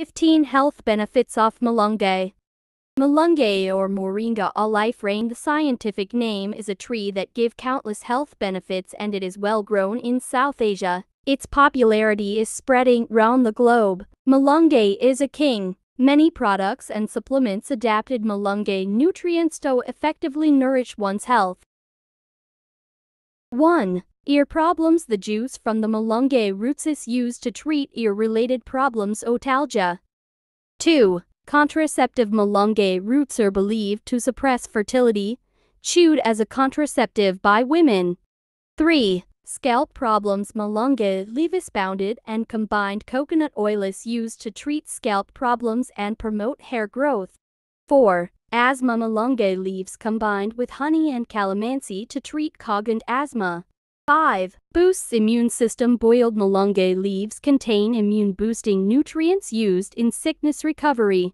15 Health Benefits of Malungay Malungay or Moringa a life rain the scientific name is a tree that give countless health benefits and it is well grown in South Asia. Its popularity is spreading round the globe. Malungay is a king. Many products and supplements adapted Malungay nutrients to effectively nourish one's health. 1. Ear problems The juice from the malungae roots is used to treat ear-related problems otalgia. 2. Contraceptive malungae roots are believed to suppress fertility, chewed as a contraceptive by women. 3. Scalp problems Malunga leaf is pounded and combined coconut oil is used to treat scalp problems and promote hair growth. 4. Asthma Malunga leaves combined with honey and calamansi to treat cog and asthma. 5. Boosts immune system Boiled malunggay leaves contain immune-boosting nutrients used in sickness recovery.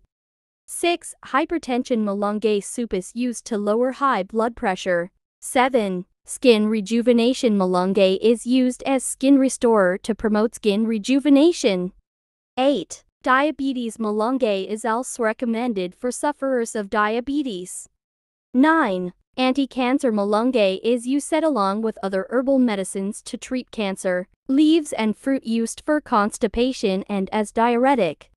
6. Hypertension Malunggay soup is used to lower high blood pressure. 7. Skin rejuvenation Malunggay is used as skin restorer to promote skin rejuvenation. 8. Diabetes Malunggay is also recommended for sufferers of diabetes. 9. Anti-cancer malunggay is used along with other herbal medicines to treat cancer. Leaves and fruit used for constipation and as diuretic.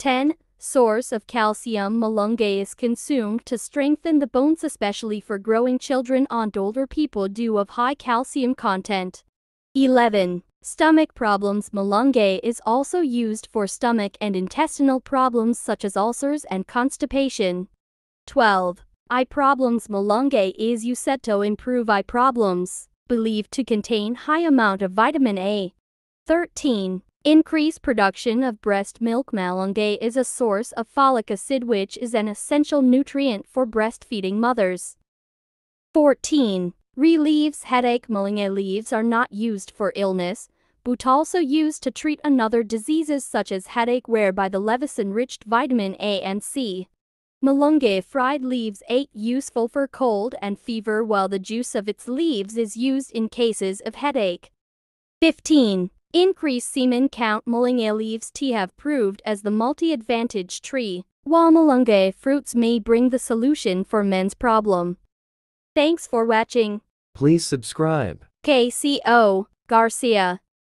10. Source of calcium malunggay is consumed to strengthen the bones especially for growing children and older people due of high calcium content. 11. Stomach problems Malunggay is also used for stomach and intestinal problems such as ulcers and constipation. 12. Eye problems Malungue is used to improve eye problems, believed to contain high amount of vitamin A. 13. Increase production of breast milk Malungue is a source of folic acid which is an essential nutrient for breastfeeding mothers. 14. Relieves headache Malungue leaves are not used for illness, but also used to treat another diseases such as headache whereby the levicin-enriched vitamin A and C Malunge fried leaves 8 useful for cold and fever while the juice of its leaves is used in cases of headache. 15. Increase semen count Malunge leaves tea have proved as the multi-advantage tree, while Malunge fruits may bring the solution for men's problem. Thanks for watching. Please subscribe. KCO Garcia